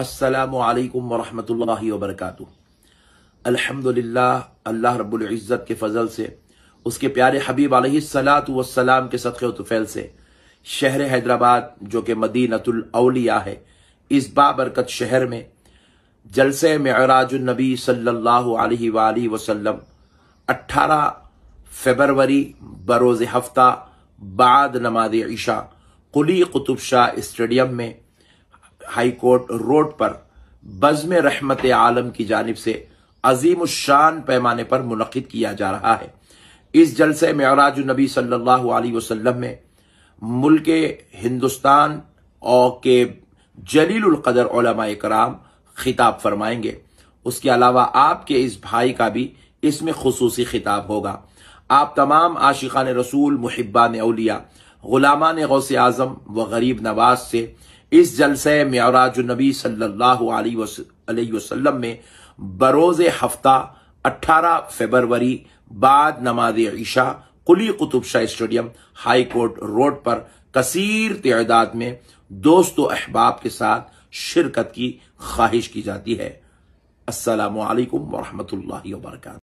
السلام علیکم ورحمۃ اللہ وبرکاتہ الحمد للہ اللہ رب العزت کے فضل سے اس کے پیارے حبیب علیہ السلاۃ والسلام کے صدقے و طفیل سے شہر حیدرآباد جو کہ مدینہ الاولیاء ہے اس بابرکت شہر میں جلسے میں عراج النبی صلی اللہ علیہ وآلہ وسلم اٹھارہ فبروری بروز ہفتہ بعد نماز عشاء قلی قطب شاہ اسٹیڈیم میں ہائی کورٹ روڈ پر بزم رحمت عالم کی جانب سے عظیم الشان پیمانے پر منعقد کیا جا رہا ہے اس جلسے میں ملک ہندوستان اور کے جلیل القدر علماء کرام خطاب فرمائیں گے اس کے علاوہ آپ کے اس بھائی کا بھی اس میں خصوصی خطاب ہوگا آپ تمام عاشقان رسول محبان اولیاء غلامان غوث اعظم و غریب نواز سے اس جلسے معراج النبی صلی اللہ علیہ وسلم میں بروز ہفتہ اٹھارہ فیبروری بعد نماز عشاء Quli Qutb Shah stadium high court road پر کثیر تعداد میں دوست و احباب کے ساتھ شرکت کی خواہش کی جاتی ہے السلام علیکم ورحمۃ اللہ وبرکاتہ